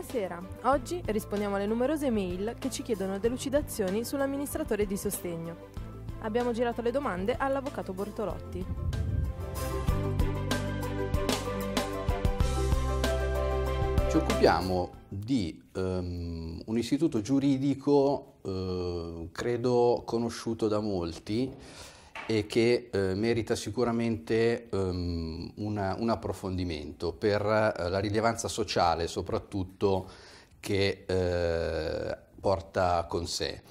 Buonasera, oggi rispondiamo alle numerose mail che ci chiedono delucidazioni sull'amministratore di sostegno. Abbiamo girato le domande all'avvocato Bortolotti. Ci occupiamo di um, un istituto giuridico, uh, credo conosciuto da molti, e che eh, merita sicuramente um, una, un approfondimento per eh, la rilevanza sociale soprattutto che eh, porta con sé.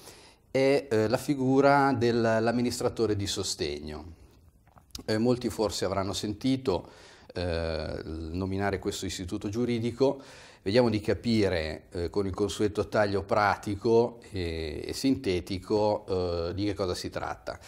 È eh, la figura dell'amministratore di sostegno. Eh, molti forse avranno sentito eh, nominare questo istituto giuridico. Vediamo di capire eh, con il consueto taglio pratico e, e sintetico eh, di che cosa si tratta.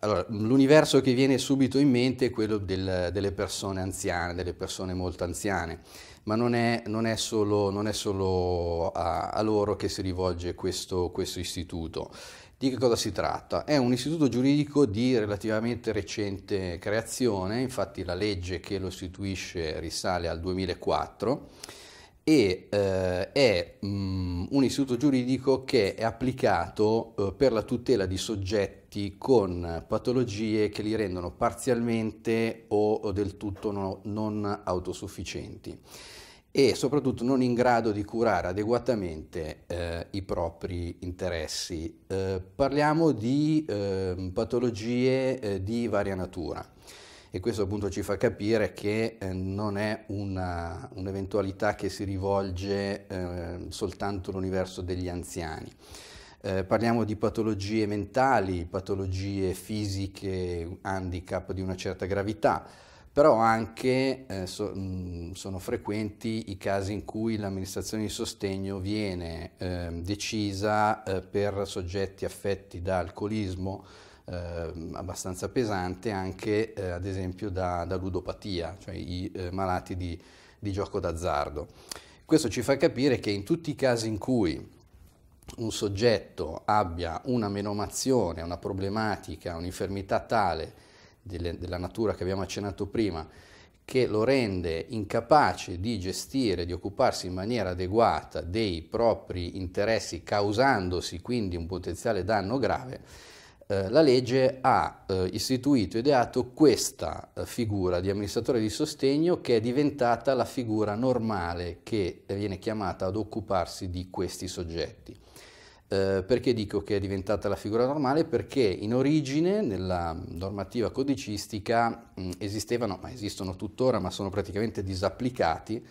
Allora, l'universo che viene subito in mente è quello del, delle persone anziane, delle persone molto anziane, ma non è, non è solo, non è solo a, a, loro che si rivolge questo, questo istituto. Di che cosa si tratta? È un istituto giuridico di relativamente recente creazione, infatti la legge che lo istituisce risale al 2004 e eh, è mh, mm, un istituto giuridico che è applicato eh, per la tutela di soggetti con patologie che li rendono parzialmente o, o del tutto no, non autosufficienti e soprattutto non in grado di curare adeguatamente eh, i propri interessi. Eh, parliamo di ehm, patologie eh, di varia natura e questo appunto ci fa capire che eh, non è una, un'eventualità che si rivolge eh, soltanto all'universo degli anziani. Eh, parliamo di patologie mentali, patologie fisiche, handicap di una certa gravità, però anche eh, so, mh, sono frequenti i casi in cui l'amministrazione di sostegno viene ehm, eh, decisa per soggetti affetti da alcolismo, eh, abbastanza pesante anche eh, ad esempio da, da, ludopatia, cioè i eh, malati di, di gioco d'azzardo. Questo ci fa capire che in tutti i casi in cui un soggetto abbia una menomazione, una problematica, un'infermità tale delle, della natura che abbiamo accennato prima, che lo rende incapace di gestire, di occuparsi in maniera adeguata dei propri interessi, causandosi quindi un potenziale danno grave, eh, la legge ha eh, istituito e ideato questa eh, figura di amministratore di sostegno che è diventata la figura normale che viene chiamata ad occuparsi di questi soggetti. Eh, perché dico che è diventata la figura normale? Perché in origine nella normativa codicistica mh, mm, esistevano, ma esistono tuttora, ma sono praticamente disapplicati,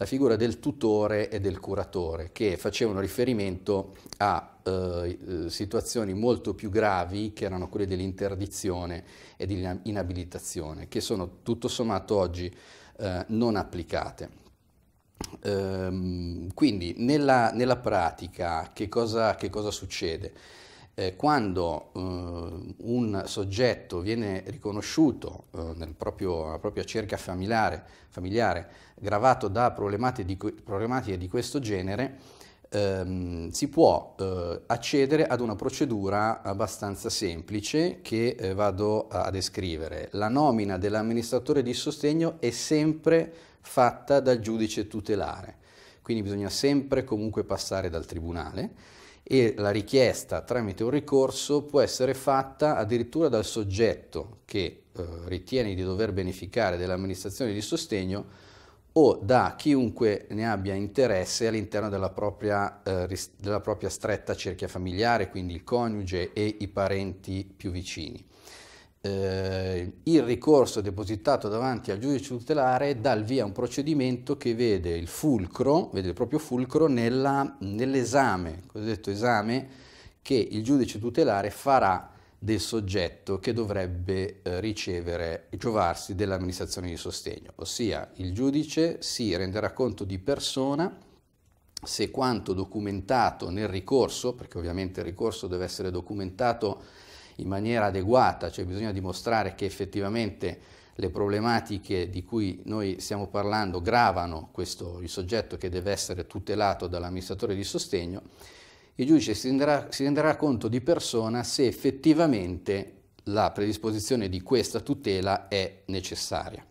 la figura del tutore e del curatore, che facevano riferimento a eh, eh, situazioni molto più gravi che erano quelle dell'interdizione e dell'inabilitazione, che sono tutto sommato oggi eh, non applicate. Ehm, quindi nella, nella pratica che cosa, che cosa succede? eh, quando eh, un soggetto viene riconosciuto eh, proprio, nella propria cerca familiare, familiare gravato da problematiche di, problematiche di questo genere, ehm, si può eh, accedere ad una procedura abbastanza semplice che eh, vado a descrivere. La nomina dell'amministratore di sostegno è sempre fatta dal giudice tutelare, quindi bisogna sempre comunque passare dal tribunale e la richiesta tramite un ricorso può essere fatta addirittura dal soggetto che eh, ritiene di dover beneficiare dell'amministrazione di sostegno o da chiunque ne abbia interesse all'interno della propria, eh, della propria stretta cerchia familiare, quindi il coniuge e i parenti più vicini eh, il ricorso depositato davanti al giudice tutelare dà il via a un procedimento che vede il fulcro, vede il proprio fulcro nella, nell'esame, cosiddetto esame, che il giudice tutelare farà del soggetto che dovrebbe eh, ricevere e giovarsi dell'amministrazione di sostegno, ossia il giudice si renderà conto di persona se quanto documentato nel ricorso, perché ovviamente il ricorso deve essere documentato in maniera adeguata, cioè bisogna dimostrare che effettivamente le problematiche di cui noi stiamo parlando gravano questo, il soggetto che deve essere tutelato dall'amministratore di sostegno, il giudice si renderà, si renderà conto di persona se effettivamente la predisposizione di questa tutela è necessaria.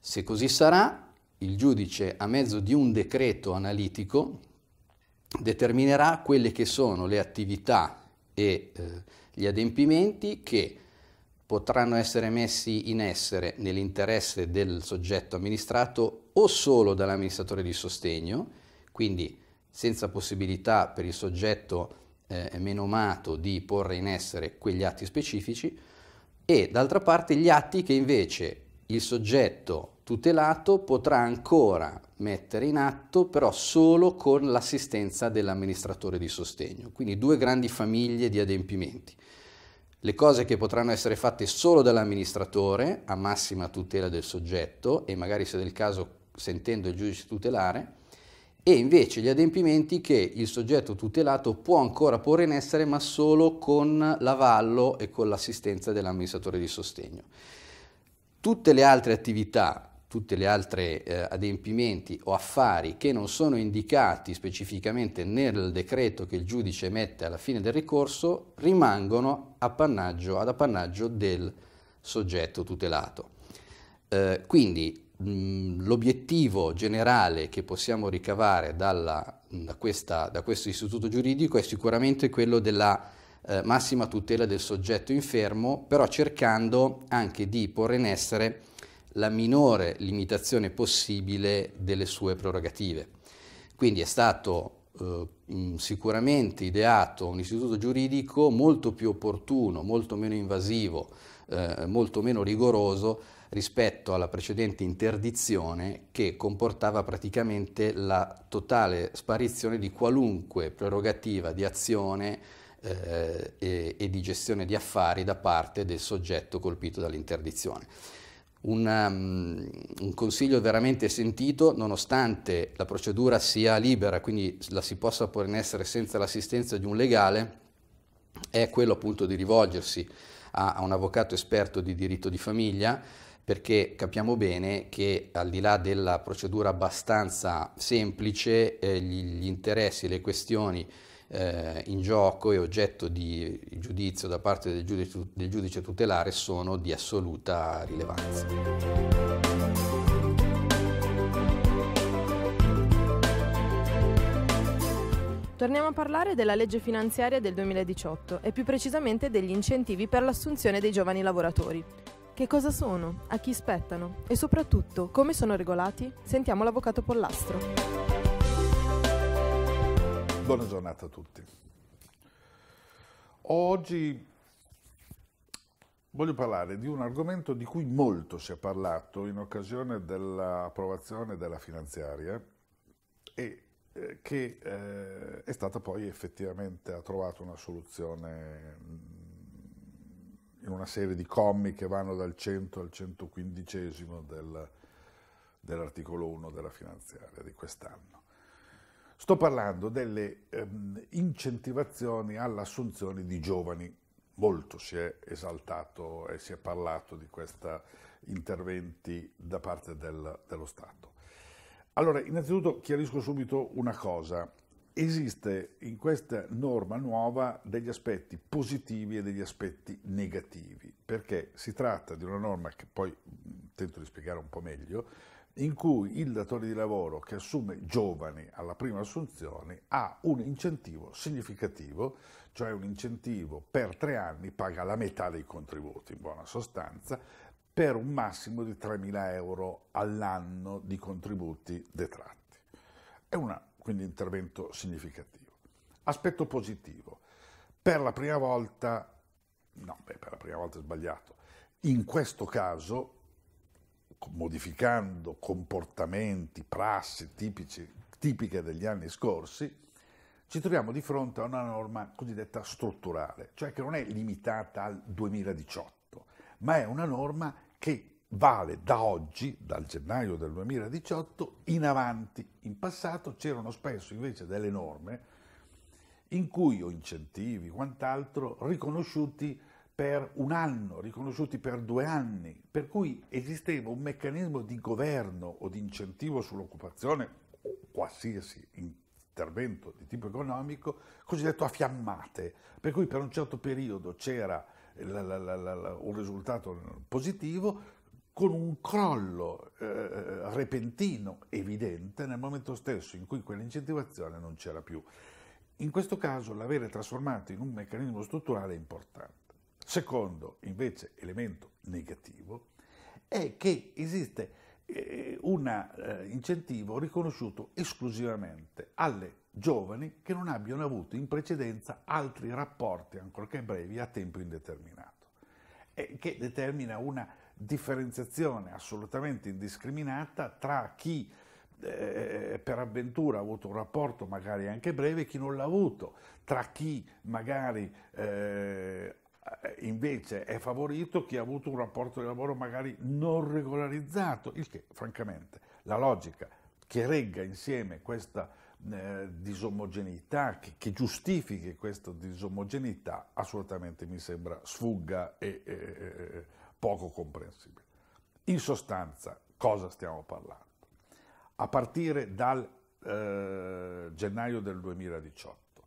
Se così sarà, il giudice a mezzo di un decreto analitico determinerà quelle che sono le attività e eh, gli adempimenti che potranno essere messi in essere nell'interesse del soggetto amministrato o solo dall'amministratore di sostegno, quindi senza possibilità per il soggetto eh, menomato di porre in essere quegli atti specifici, e d'altra parte gli atti che invece il soggetto tutelato potrà ancora mettere in atto però solo con l'assistenza dell'amministratore di sostegno. Quindi due grandi famiglie di adempimenti. Le cose che potranno essere fatte solo dall'amministratore a massima tutela del soggetto e magari se del caso sentendo il giudice tutelare e invece gli adempimenti che il soggetto tutelato può ancora porre in essere ma solo con l'avallo e con l'assistenza dell'amministratore di sostegno. Tutte le altre attività, tutti gli altri eh, adempimenti o affari che non sono indicati specificamente nel decreto che il giudice emette alla fine del ricorso rimangono appannaggio, ad appannaggio del soggetto tutelato. Eh, quindi mh, l'obiettivo generale che possiamo ricavare dalla, da, questa, da questo istituto giuridico è sicuramente quello della eh, massima tutela del soggetto infermo, però cercando anche di porre in essere la minore limitazione possibile delle sue prerogative. Quindi è stato eh, sicuramente ideato un istituto giuridico molto più opportuno, molto meno invasivo, eh, molto meno rigoroso rispetto alla precedente interdizione che comportava praticamente la totale sparizione di qualunque prerogativa di azione eh, e, e, di gestione di affari da parte del soggetto colpito dall'interdizione. Un, um, un consiglio veramente sentito, nonostante la procedura sia libera, quindi la si possa porre in essere senza l'assistenza di un legale, è quello appunto di rivolgersi a, a un avvocato esperto di diritto di famiglia, perché capiamo bene che al di là della procedura abbastanza semplice eh, gli, gli, interessi, le questioni eh, in gioco e oggetto di giudizio da parte del giudice, del giudice tutelare sono di assoluta rilevanza. Torniamo a parlare della legge finanziaria del 2018 e più precisamente degli incentivi per l'assunzione dei giovani lavoratori. Che cosa sono? A chi spettano? E soprattutto, come sono regolati? Sentiamo l'avvocato Pollastro. Buona giornata a tutti. Oggi voglio parlare di un argomento di cui molto si è parlato in occasione dell'approvazione della finanziaria e eh, che eh, è stata poi effettivamente, ha trovato una soluzione mm, in una serie di commi che vanno dal 100 al 115 del, dell'articolo 1 della finanziaria di quest'anno. Sto parlando delle ehm, incentivazioni all'assunzione di giovani. Molto si è esaltato e si è parlato di questi interventi da parte del, dello Stato. Allora, innanzitutto chiarisco subito una cosa. Esiste in questa norma nuova degli aspetti positivi e degli aspetti negativi, perché si tratta di una norma che poi tento di spiegare un po' meglio, in cui il datore di lavoro che assume giovani alla prima assunzione ha un incentivo significativo, cioè un incentivo per tre anni paga la metà dei contributi, in buona sostanza, per un massimo di 3.000 euro all'anno di contributi detratti. È un quindi intervento significativo. Aspetto positivo, per la prima volta, no, beh, per la prima volta è sbagliato, in questo caso modificando comportamenti, prassi tipici, tipiche degli anni scorsi, ci troviamo di fronte a una norma cosiddetta strutturale, cioè che non è limitata al 2018, ma è una norma che vale da oggi, dal gennaio del 2018, in avanti. In passato c'erano spesso invece delle norme in cui o incentivi, quant'altro, riconosciuti per un anno, riconosciuti per due anni, per cui esisteva un meccanismo di governo o di incentivo sull'occupazione, qualsiasi intervento di tipo economico, cosiddetto a fiammate, per cui per un certo periodo c'era la, la, la, un risultato positivo, con un crollo eh, eh, repentino, evidente, nel momento stesso in cui quell'incentivazione non c'era più. In questo caso l'avere trasformato in un meccanismo strutturale è importante. Secondo, invece, elemento negativo è che esiste eh, un eh, incentivo riconosciuto esclusivamente alle giovani che non abbiano avuto in precedenza altri rapporti, ancorché brevi, a tempo indeterminato, e che determina una differenziazione assolutamente indiscriminata tra chi eh, per avventura ha avuto un rapporto magari anche breve e chi non l'ha avuto, tra chi magari eh, eh, invece è favorito chi ha avuto un rapporto di lavoro magari non regolarizzato, il che francamente la logica che regga insieme questa eh, disomogeneità, che, che, giustifichi questa disomogeneità, assolutamente mi sembra sfugga e eh, poco comprensibile. In sostanza, cosa stiamo parlando? A partire dal eh, gennaio del 2018,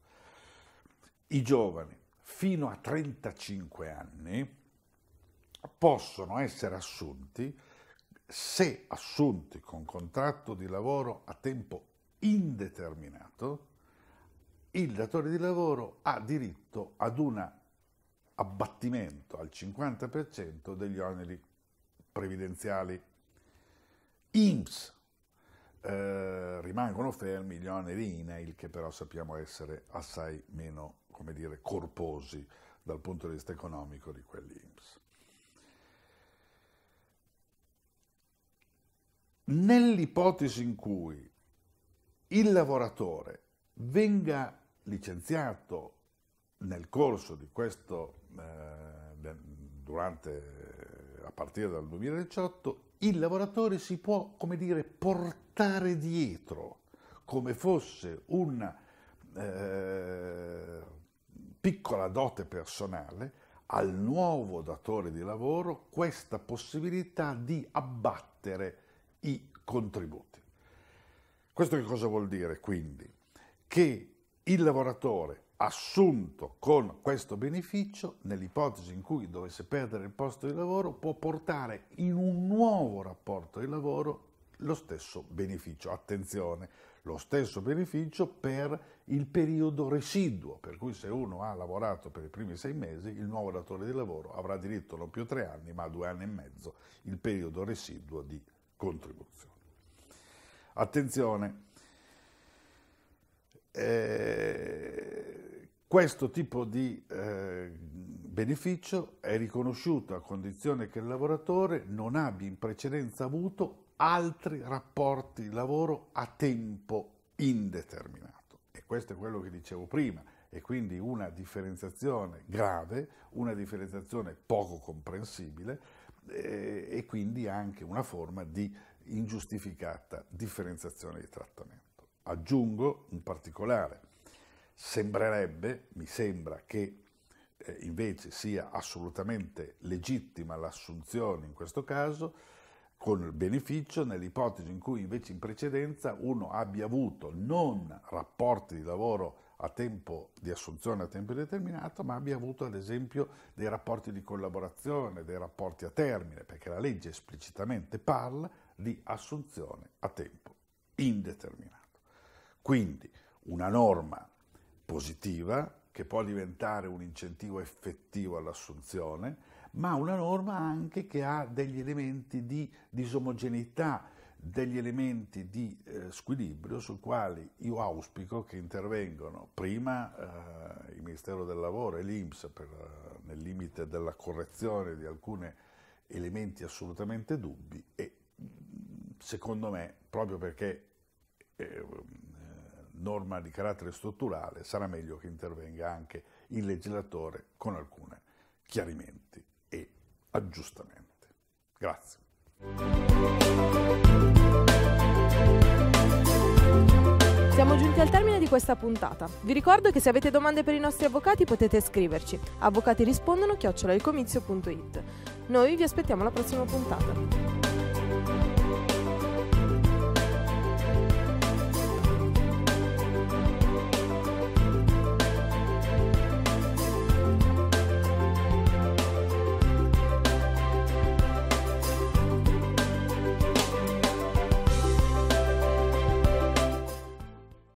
i giovani fino a 35 anni possono essere assunti se assunti con contratto di lavoro a tempo indeterminato, il datore di lavoro ha diritto ad un abbattimento al 50% degli oneri previdenziali. IMSS eh, rimangono fermi gli oneri INAIL che però sappiamo essere assai meno come dire, corposi dal punto di vista economico di quell'IMSS. Nell'ipotesi in cui il lavoratore venga licenziato nel corso di questo, eh, durante, a partire dal 2018, il lavoratore si può, come dire, portare dietro come fosse un eh, piccola dote personale, al nuovo datore di lavoro questa possibilità di abbattere i contributi. Questo che cosa vuol dire quindi? Che il lavoratore assunto con questo beneficio, nell'ipotesi in cui dovesse perdere il posto di lavoro, può portare in un nuovo rapporto di lavoro lo stesso beneficio. Attenzione, lo stesso beneficio per il periodo residuo, per cui se uno ha lavorato per i primi sei mesi, il nuovo datore di lavoro avrà diritto non più a tre anni, ma a due anni e mezzo, il periodo residuo di contribuzione. Attenzione, eh, questo tipo di eh, beneficio è riconosciuto a condizione che il lavoratore non abbia in precedenza avuto altri rapporti di lavoro a tempo indeterminato. E questo è quello che dicevo prima, e quindi una differenziazione grave, una differenziazione poco comprensibile eh, e quindi anche una forma di ingiustificata differenziazione di trattamento. Aggiungo un particolare, sembrerebbe, mi sembra che eh, invece sia assolutamente legittima l'assunzione in questo caso, con il beneficio nell'ipotesi in cui invece in precedenza uno abbia avuto non rapporti di lavoro a tempo di assunzione a tempo determinato, ma abbia avuto ad esempio dei rapporti di collaborazione, dei rapporti a termine, perché la legge esplicitamente parla di assunzione a tempo indeterminato. Quindi una norma positiva che può diventare un incentivo effettivo all'assunzione, ma una norma anche che ha degli elementi di disomogeneità, degli elementi di eh, squilibrio sui quali io auspico che intervengano prima eh, il Ministero del Lavoro e l'Inps per, eh, nel limite della correzione di alcuni elementi assolutamente dubbi e mm, secondo me proprio perché eh, eh, norma di carattere strutturale sarà meglio che intervenga anche il legislatore con alcuni chiarimenti aggiustamente. Grazie. Siamo giunti al termine di questa puntata. Vi ricordo che se avete domande per i nostri avvocati potete scriverci Avvocati rispondono chiocciolailcomizio.it. Noi vi aspettiamo alla prossima puntata.